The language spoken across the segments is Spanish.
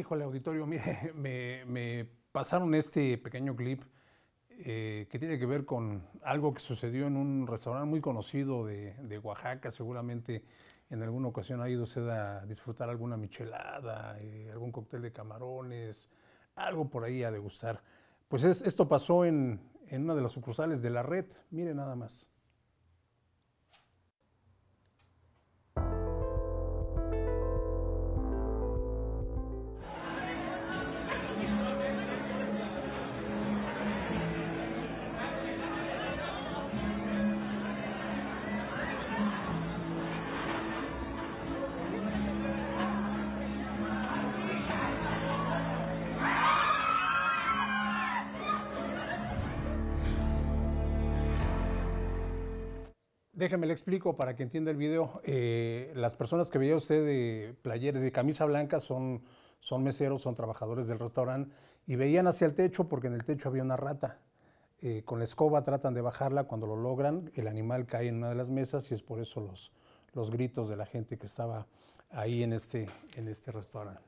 Híjole, auditorio, mire, me, pasaron este pequeño clip eh, que tiene que ver con algo que sucedió en un restaurante muy conocido de, Oaxaca. Seguramente en alguna ocasión ha ido usted a disfrutar alguna michelada, eh, algún cóctel de camarones, algo por ahí a degustar. Pues esto pasó en una de las sucursales de la red. Mire nada más. Déjeme le explico para que entienda el video. Eh, las personas que veía usted de playeres, de camisa blanca, son, son meseros, son trabajadores del restaurante y veían hacia el techo porque en el techo había una rata. Eh, con la escoba tratan de bajarla, cuando lo logran, el animal cae en una de las mesas y es por eso los, los gritos de la gente que estaba ahí en este, en este restaurante.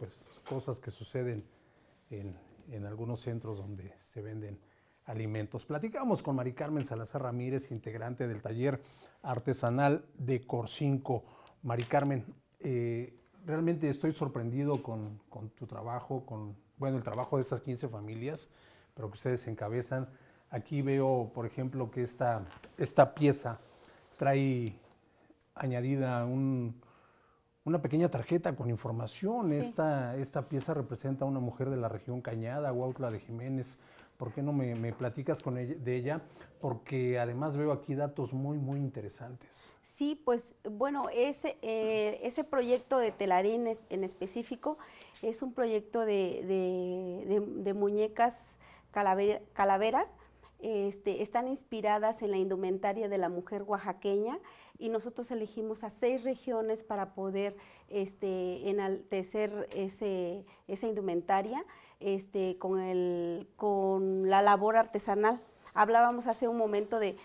Pues cosas que suceden en, en algunos centros donde se venden alimentos. Platicamos con Mari Carmen Salazar Ramírez, integrante del taller artesanal de Corcinco. Mari Carmen, eh, realmente estoy sorprendido con, tu trabajo, con bueno, el trabajo de estas 15 familias, pero que ustedes encabezan. Aquí veo, por ejemplo, que esta, esta pieza trae añadida un, una pequeña tarjeta con información. Esta, esta pieza representa a una mujer de la región Cañada, Huautla de Jiménez. ¿Por qué no me, me platicas con ella, de ella? Porque además veo aquí datos muy, muy interesantes. Sí, pues bueno, ese, eh, ese proyecto de Telarín en específico es un proyecto de, de, muñecas calaveras este, están inspiradas en la indumentaria de la mujer oaxaqueña y nosotros elegimos a seis regiones para poder este, enaltecer ese, esa indumentaria este, con, el, con la labor artesanal hablábamos hace un momento de,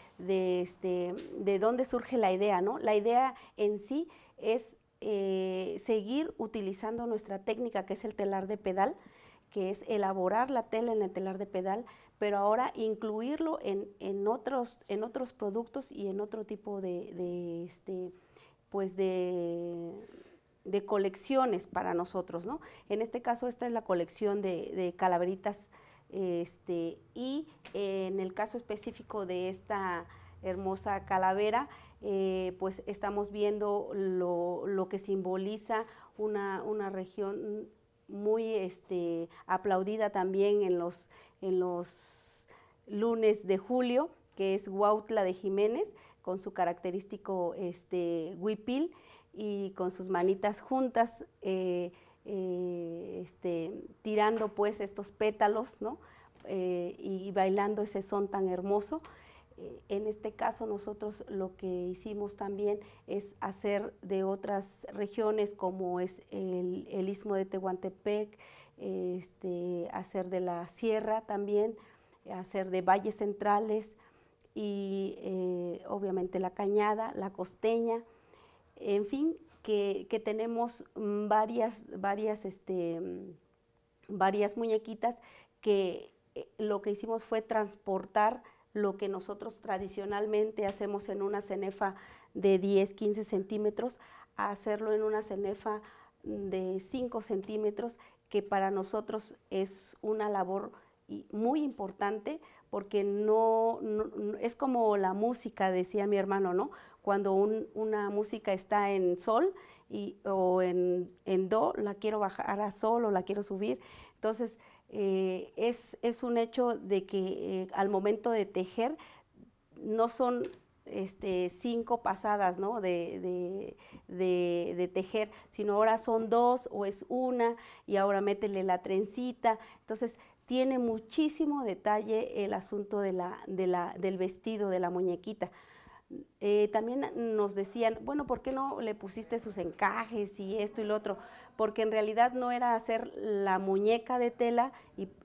este, dónde surge la idea, ¿no? La idea en sí es eh, seguir utilizando nuestra técnica, que es el telar de pedal, que es elaborar la tela en el telar de pedal, pero ahora incluirlo en, otros, en otros productos y en otro tipo de, este, pues de, colecciones para nosotros. ¿no? En este caso, esta es la colección de, calaveritas este, y en el caso específico de esta hermosa calavera, eh, pues estamos viendo lo, que simboliza una, una región muy este, aplaudida también en los, lunes de julio, que es Huautla de Jiménez, con su característico este, huipil y con sus manitas juntas, eh, eh, este, tirando pues estos pétalos eh, y bailando ese son tan hermoso. Eh, en este caso nosotros lo que hicimos también es hacer de otras regiones como es el, el istmo de Tehuantepec, este, hacer de la sierra también, hacer de valles centrales y eh, obviamente la cañada, la costeña, en fin, que, tenemos varias, varias, este, varias muñequitas que eh, lo que hicimos fue transportar lo que nosotros tradicionalmente hacemos en una cenefa de 10, 15 centímetros, hacerlo en una cenefa de 5 centímetros, que para nosotros es una labor muy importante porque no, es como la música, decía mi hermano, ¿no? Cuando una música está en sol y, o en, en do, la quiero bajar a sol o la quiero subir. Entonces, eh, es, un hecho de que eh, al momento de tejer no son este, cinco pasadas de, tejer, sino ahora son dos o es una y ahora métele la trencita. Entonces tiene muchísimo detalle el asunto del vestido, de la muñequita. Eh, también nos decían, bueno, ¿por qué no le pusiste sus encajes y esto y lo otro? Porque en realidad no era hacer la muñeca de tela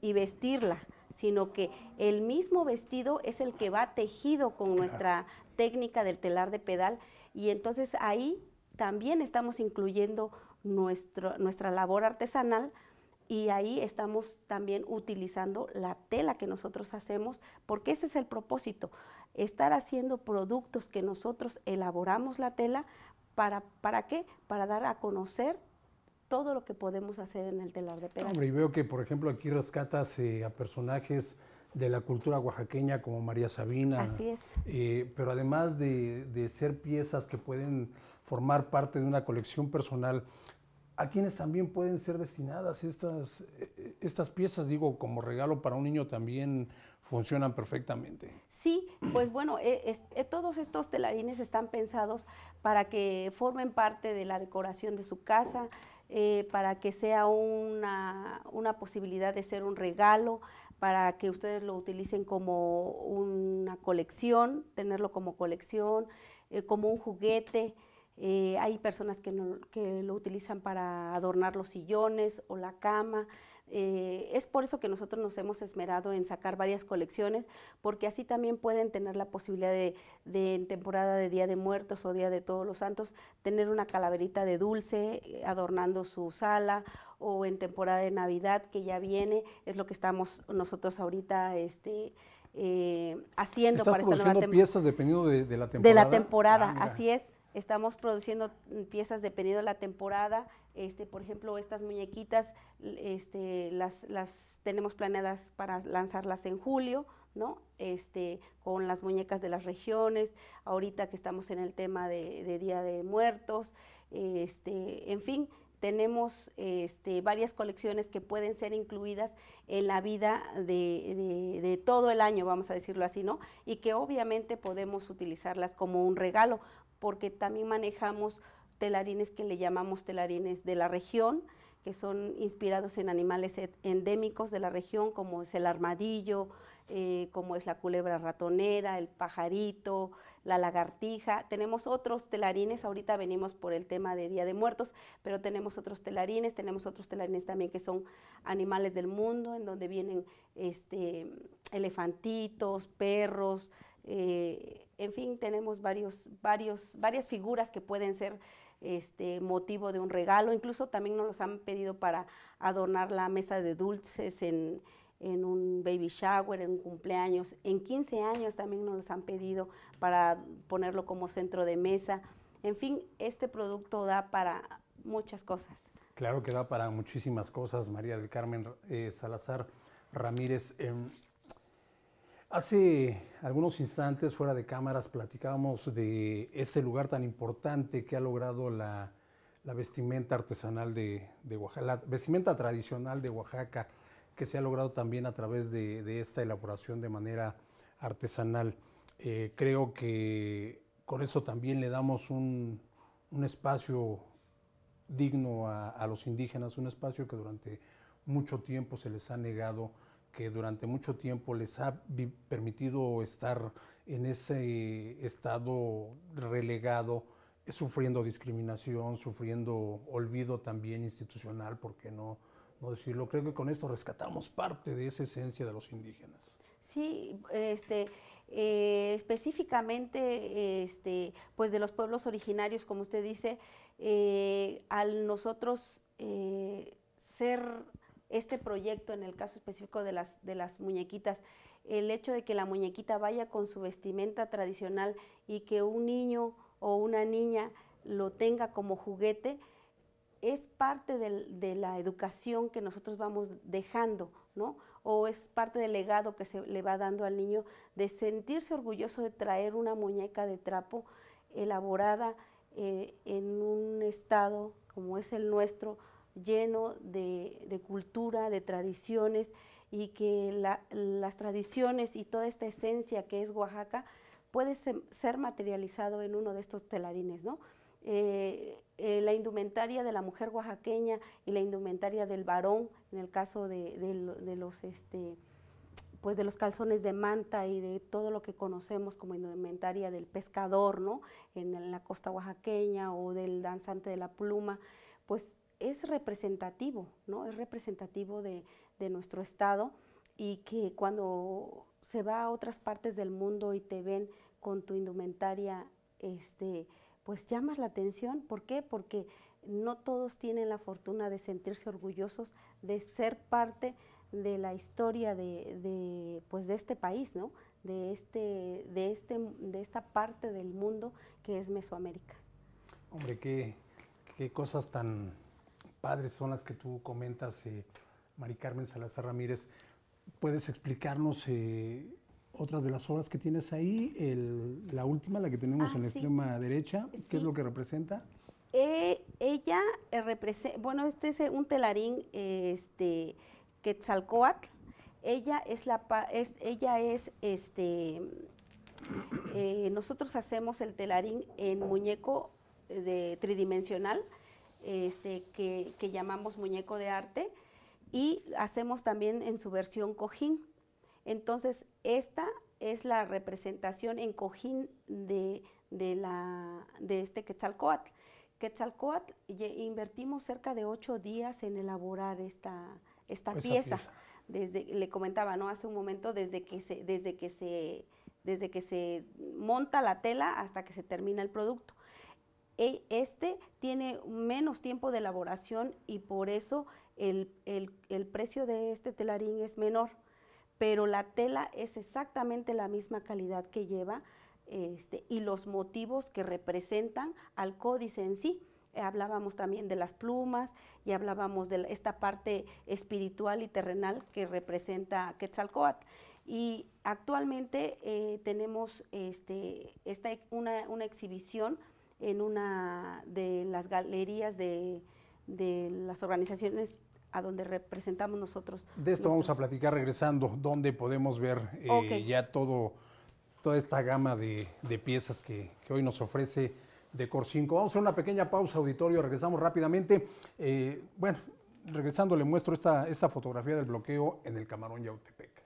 y, vestirla, sino que el mismo vestido es el que va tejido con nuestra técnica del telar de pedal y entonces ahí también estamos incluyendo nuestra labor artesanal y ahí estamos también utilizando la tela que nosotros hacemos porque ese es el propósito estar haciendo productos que nosotros elaboramos la tela, ¿para, para qué? Para dar a conocer todo lo que podemos hacer en el telar de pelo. Hombre, y veo que, por ejemplo, aquí rescatas eh, a personajes de la cultura oaxaqueña como María Sabina. Así es. Eh, pero además de, de, ser piezas que pueden formar parte de una colección personal, a quienes también pueden ser destinadas estas, eh, estas piezas, digo, como regalo para un niño también funcionan perfectamente. Sí, pues bueno, e, e, todos estos telarines están pensados para que formen parte de la decoración de su casa, eh, para que sea una, una posibilidad de ser un regalo, para que ustedes lo utilicen como una colección, tenerlo como colección, eh, como un juguete. Eh, hay personas que, lo utilizan para adornar los sillones o la cama. Eh, es por eso que nosotros nos hemos esmerado en sacar varias colecciones, porque así también pueden tener la posibilidad de, en temporada de Día de Muertos o Día de Todos los Santos, tener una calaverita de dulce eh, adornando su sala, o en temporada de Navidad que ya viene, es lo que estamos nosotros ahorita este, haciendo para esta piezas dependiendo de, la temporada? De la temporada, ah, así es estamos produciendo mm, piezas dependiendo de la temporada. Este, por ejemplo, estas muñequitas este, las, las tenemos planeadas para lanzarlas en julio, ¿no? Este, con las muñecas de las regiones, ahorita que estamos en el tema de, de Día de Muertos, este, en fin, tenemos este, varias colecciones que pueden ser incluidas en la vida de, todo el año, vamos a decirlo así, ¿no? Y que obviamente podemos utilizarlas como un regalo, porque también manejamos telarines que le llamamos telarines de la región, que son inspirados en animales endémicos de la región, como es el armadillo, eh, como es la culebra ratonera, el pajarito, la lagartija, tenemos otros telarines, ahorita venimos por el tema de Día de Muertos, pero tenemos otros telarines, tenemos otros telarines también que son animales del mundo, en donde vienen este, elefantitos, perros, eh, en fin, tenemos varios, varios, varias figuras que pueden ser este, motivo de un regalo, incluso también nos los han pedido para adornar la mesa de dulces en en un baby shower, en un cumpleaños. En 15 años también nos los han pedido para ponerlo como centro de mesa. En fin, este producto da para muchas cosas. Claro que da para muchísimas cosas, María del Carmen eh, Salazar Ramírez. Em, hace algunos instantes, fuera de cámaras, platicábamos de este lugar tan importante que ha logrado la, vestimenta artesanal de Oaxaca, la vestimenta tradicional de Oaxaca que se ha logrado también a través de, de esta elaboración de manera artesanal. Eh, creo que con eso también le damos un, un espacio digno a, a, los indígenas, un espacio que durante mucho tiempo se les ha negado, que durante mucho tiempo les ha permitido estar en ese estado relegado, sufriendo discriminación, sufriendo olvido también institucional, porque no? ¿no? decirlo. Creo que con esto rescatamos parte de esa esencia de los indígenas. Sí, este, eh, específicamente este, pues de los pueblos originarios, como usted dice, eh, al nosotros eh, ser este proyecto, en el caso específico de las, de las muñequitas, el hecho de que la muñequita vaya con su vestimenta tradicional y que un niño o una niña lo tenga como juguete, es parte de, la educación que nosotros vamos dejando, ¿no? O es parte del legado que se le va dando al niño de sentirse orgulloso de traer una muñeca de trapo elaborada eh, en un estado como es el nuestro, lleno de, cultura, de tradiciones y que las tradiciones y toda esta esencia que es Oaxaca puede ser materializado en uno de estos telarines, ¿no? Eh, eh, la indumentaria de la mujer oaxaqueña y la indumentaria del varón, en el caso de, los este pues de los calzones de manta y de todo lo que conocemos como indumentaria del pescador, ¿no? En, la costa oaxaqueña o del danzante de la pluma, pues es representativo, ¿no? Es representativo de, de nuestro estado y que cuando se va a otras partes del mundo y te ven con tu indumentaria, este, pues llamas la atención. ¿Por qué? Porque no todos tienen la fortuna de sentirse orgullosos de ser parte de la historia de, pues de este país, ¿no? de, este, de, este, de esta parte del mundo que es Mesoamérica. Hombre, qué, cosas tan padres son las que tú comentas, eh, Mari Carmen Salazar Ramírez. ¿Puedes explicarnos eh, otras de las obras que tienes ahí, la última, la que tenemos en la ah, extrema derecha, ¿qué es lo que representa? Eh, ella eh, representa, bueno, este es eh, un telarín, este, Quetzalcoatl, ella es la, es, ella es, este, nosotros hacemos el telarín en muñeco de, tridimensional, este, que, que llamamos muñeco de arte, y hacemos también en su versión cojín. Entonces, esta es la representación en cojín de, de, la, de este Quetzalcoatl. Quetzalcoatl invertimos cerca de ocho días en elaborar esta, pieza. Desde, le comentaba ¿no? hace un momento, desde que se, desde que se, desde que se monta la tela hasta que se termina el producto. E, este tiene menos tiempo de elaboración y por eso el precio de este telarín es menor pero la tela es exactamente la misma calidad que lleva este, y los motivos que representan al códice en sí. Hablábamos también de las plumas y hablábamos de esta parte espiritual y terrenal que representa Quetzalcoatl. Y actualmente eh, tenemos este, esta, una, exhibición en una de las galerías de, de las organizaciones a donde representamos nosotros. De esto vamos a platicar regresando, donde podemos ver eh, ya todo, toda esta gama de, piezas que, hoy nos ofrece Decor 5. Vamos a hacer una pequeña pausa, auditorio, regresamos rápidamente. Eh, bueno, regresando le muestro esta, esta fotografía del bloqueo en el Camarón Yautepec.